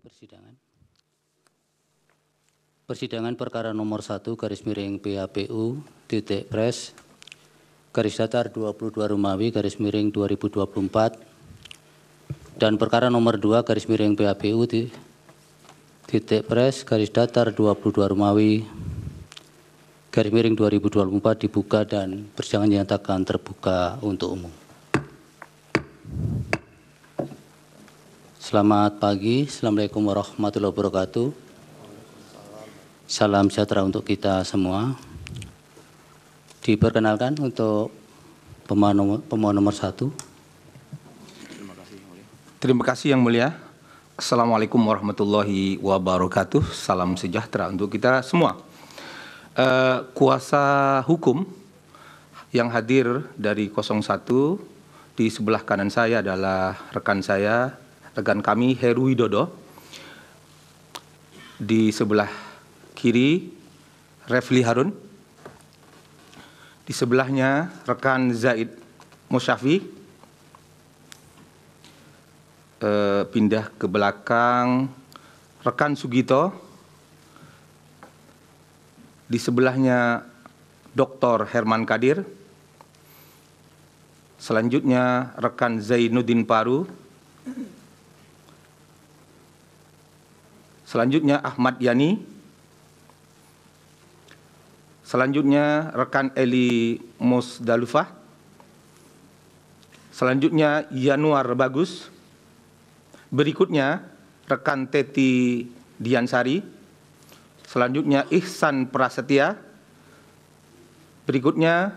Persidangan. Persidangan perkara nomor 1 garis miring PHPU titik pres garis datar 22 rumawi, garis miring 2024 dan perkara nomor 2 garis miring PHPU titik pres garis datar 22 rumawi, garis miring 2024 dibuka dan persidangan dinyatakan terbuka untuk umum. Selamat pagi, Assalamualaikum warahmatullahi wabarakatuh. Salam sejahtera untuk kita semua. Diperkenalkan untuk pemohon nomor, pemohon nomor satu. Terima kasih, Yang Mulia. Terima kasih, Assalamualaikum warahmatullahi wabarakatuh. Salam sejahtera untuk kita semua. Uh, kuasa hukum yang hadir dari 01 di sebelah kanan saya adalah rekan saya rekan kami Heru Widodo. Di sebelah kiri Refli Harun. Di sebelahnya rekan Zaid Musyafi. E, pindah ke belakang rekan Sugito. Di sebelahnya Dr. Herman Kadir. Selanjutnya rekan Zainuddin Paru Selanjutnya Ahmad Yani. Selanjutnya rekan Eli Musdalufah. Selanjutnya Yanuar Bagus. Berikutnya rekan Teti Diansari. Selanjutnya Ihsan Prasetya. Berikutnya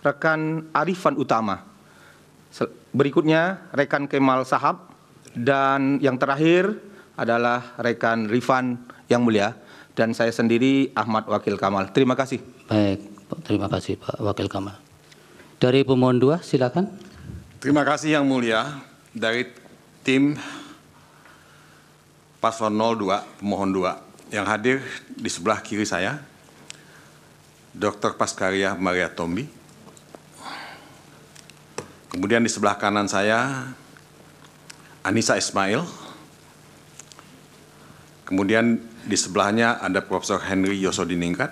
rekan Arifan Utama. Berikutnya rekan Kemal Sahab dan yang terakhir adalah rekan Rifan yang mulia dan saya sendiri Ahmad Wakil Kamal. Terima kasih. Baik, terima kasih Pak Wakil Kamal. Dari pemohon dua silakan. Terima kasih yang mulia dari tim paslon 02 pemohon 2 yang hadir di sebelah kiri saya Dr. Paskaria Maria Tombi. Kemudian di sebelah kanan saya Anissa Ismail. Kemudian di sebelahnya ada Profesor Henry Yosodiningrat.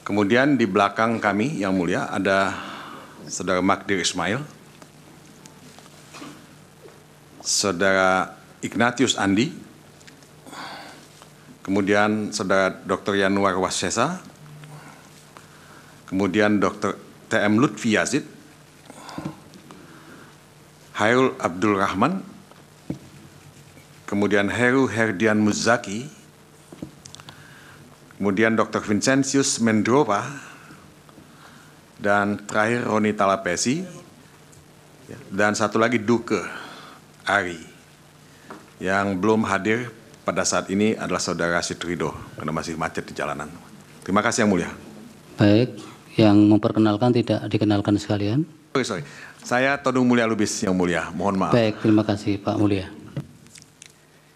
Kemudian di belakang kami yang mulia ada Saudara Magdir Ismail. Saudara Ignatius Andi. Kemudian Saudara Dr. Yanuar Wasesa. Kemudian Dr. TM Lutfi Yazid. Hairul Abdul Rahman, kemudian Heru Herdian Muzaki, kemudian Dr. Vincentius Mendrova, dan terakhir Roni Talapesi, dan satu lagi Duke Ari, yang belum hadir pada saat ini adalah saudara Sidrido karena masih macet di jalanan. Terima kasih yang mulia. Baik, yang memperkenalkan tidak dikenalkan sekalian. Sorry, sorry. Saya Todung Mulia Lubis yang mulia, mohon maaf. Baik, terima kasih Pak Mulia.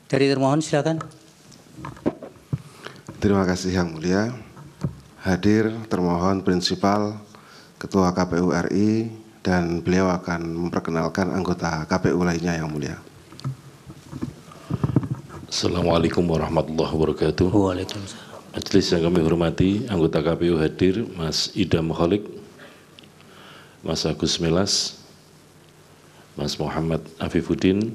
Dari termohon silakan. Terima kasih Yang Mulia. Hadir termohon prinsipal Ketua KPU RI dan beliau akan memperkenalkan anggota KPU lainnya Yang Mulia. Assalamualaikum warahmatullahi wabarakatuh. Waalaikumsalam. Majelis yang kami hormati, anggota KPU hadir Mas Idam Mukhalik, Mas Agus Melas, Mas Muhammad Afifuddin,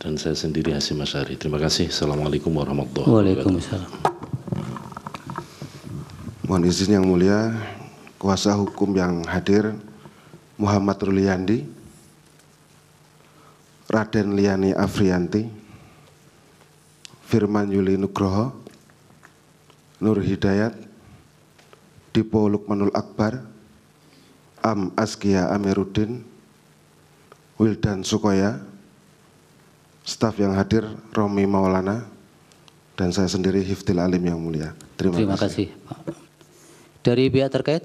dan saya sendiri Hasim Asyari. Terima kasih. Assalamualaikum warahmatullahi wabarakatuh. Waalaikumsalam. Mohon izin yang mulia, kuasa hukum yang hadir Muhammad Ruliandi, Raden Liani Afrianti, Firman Yuli Nugroho, Nur Hidayat, Dipo Lukmanul Akbar, Am Askia Amiruddin, Wildan Sukoya, staf yang hadir Romi Maulana dan saya sendiri Hiftil Alim yang mulia. Terima, Terima kasih. kasih Pak. Dari pihak terkait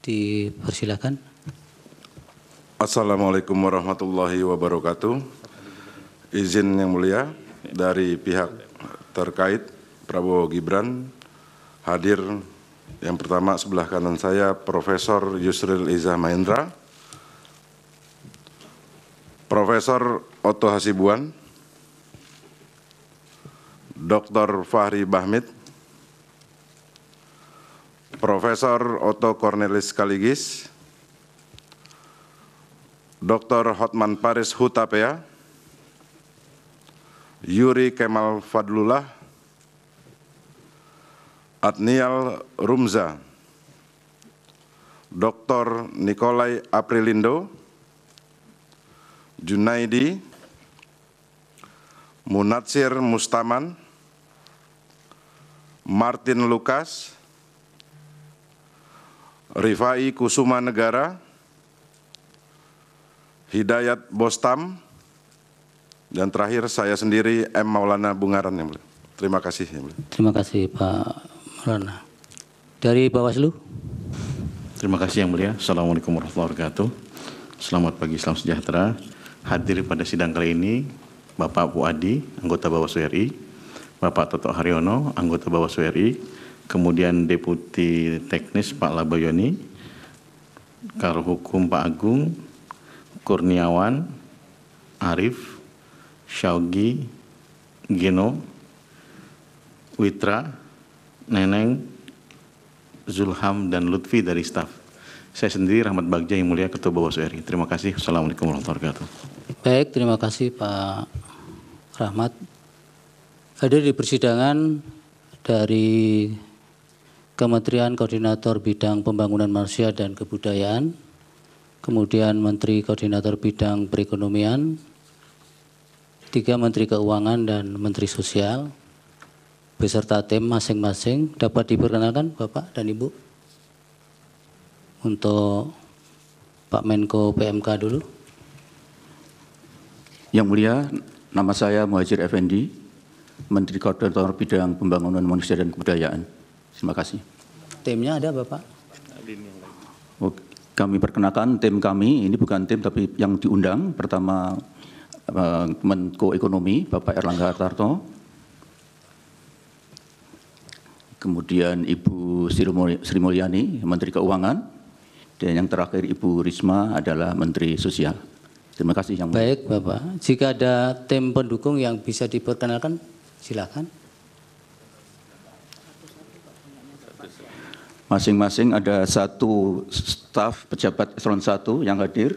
dipersilakan. Assalamualaikum warahmatullahi wabarakatuh. Izin yang mulia dari pihak terkait Prabowo Gibran hadir yang pertama sebelah kanan saya Profesor Yusril Iza Mahendra. Profesor Otto Hasibuan, Dr. Fahri Bahmit, Profesor Otto Cornelis Kaligis, Dr. Hotman Paris Hutapea, Yuri Kemal Fadlullah, Atnial Rumza, Dr. Nikolai Aprilindo, Junaidi, Munatsir Mustaman, Martin Lukas, Rifai Kusuma Negara, Hidayat Bostam, dan terakhir saya sendiri M. Maulana Bungaran. Yang Terima kasih. Yang Terima kasih Pak Maulana. Dari Bawaslu. Terima kasih Yang Mulia. Assalamualaikum warahmatullahi wabarakatuh. Selamat pagi, salam sejahtera hadir pada sidang kali ini Bapak Puadi, anggota Bawaslu RI, Bapak Toto Haryono, anggota Bawaslu RI, kemudian Deputi Teknis Pak Labayoni, Karo Hukum Pak Agung, Kurniawan, Arif, Syaugi, Gino Witra, Neneng, Zulham, dan Lutfi dari staf. Saya sendiri Rahmat Bagja yang mulia Ketua Bawaslu RI. Terima kasih. Assalamualaikum warahmatullahi wabarakatuh. Baik, terima kasih Pak Rahmat. Hadir di persidangan dari Kementerian Koordinator Bidang Pembangunan Manusia dan Kebudayaan, kemudian Menteri Koordinator Bidang Perekonomian, tiga Menteri Keuangan dan Menteri Sosial, beserta tim masing-masing. Dapat diperkenalkan Bapak dan Ibu untuk Pak Menko PMK dulu. Yang mulia, nama saya Muhajir Effendi, Menteri Koordinator Bidang Pembangunan Manusia dan Kebudayaan. Terima kasih. Timnya ada Bapak? Oh, kami perkenalkan tim kami, ini bukan tim tapi yang diundang. Pertama eh, Menko Ekonomi, Bapak Erlangga Hartarto. Kemudian Ibu Sri Mulyani, Menteri Keuangan. Dan yang terakhir Ibu Risma adalah Menteri Sosial. Terima kasih yang Baik Bapak, jika ada tim pendukung yang bisa diperkenalkan silakan. Masing-masing ada satu staf pejabat eselon satu yang hadir.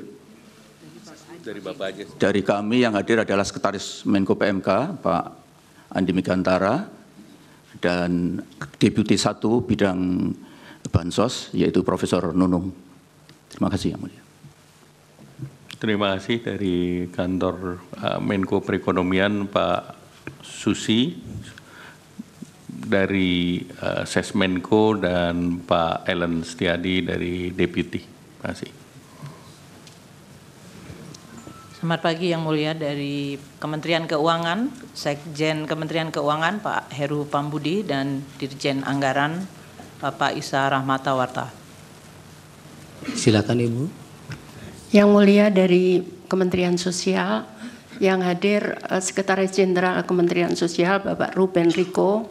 Dari Bapak aja. Dari kami yang hadir adalah sekretaris Menko PMK Pak Andi Megantara dan deputi Satu bidang bansos yaitu Profesor Nunung. Terima kasih yang mulia. Terima kasih dari kantor eh, Menko Perekonomian Pak Susi dari uh, eh, Sesmenko dan Pak Ellen Setiadi dari Deputi. Terima kasih. Selamat pagi yang mulia dari Kementerian Keuangan, Sekjen Kementerian Keuangan Pak Heru Pambudi dan Dirjen Anggaran Bapak Isa Rahmatawarta. Silakan Ibu. Yang mulia dari Kementerian Sosial, yang hadir eh, Sekretaris Jenderal Kementerian Sosial Bapak Ruben Riko,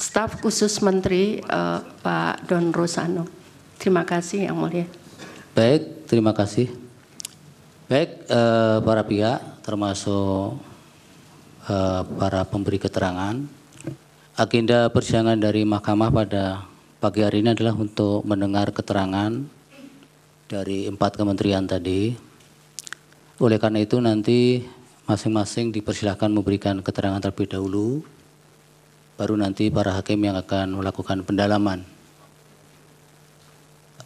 staf khusus Menteri eh, Pak Don Rosano. Terima kasih Yang Mulia. Baik, terima kasih. Baik, eh, para pihak termasuk para pemberi keterangan, agenda persidangan dari Mahkamah pada pagi hari ini adalah untuk mendengar keterangan dari empat kementerian tadi. Oleh karena itu nanti masing-masing dipersilahkan memberikan keterangan terlebih dahulu, baru nanti para hakim yang akan melakukan pendalaman.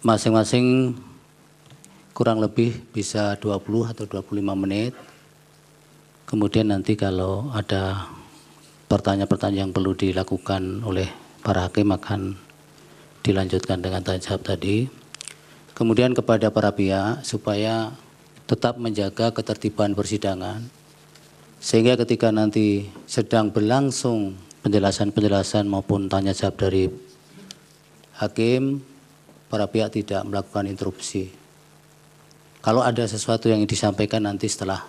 Masing-masing kurang lebih bisa 20 atau 25 menit. Kemudian nanti kalau ada pertanyaan-pertanyaan yang perlu dilakukan oleh para hakim akan dilanjutkan dengan tanya jawab tadi kemudian kepada para pihak supaya tetap menjaga ketertiban persidangan sehingga ketika nanti sedang berlangsung penjelasan-penjelasan maupun tanya jawab dari hakim para pihak tidak melakukan interupsi. Kalau ada sesuatu yang disampaikan nanti setelah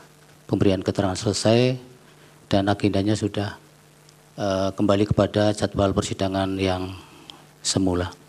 pemberian keterangan selesai dan agendanya sudah uh, kembali kepada jadwal persidangan yang semula.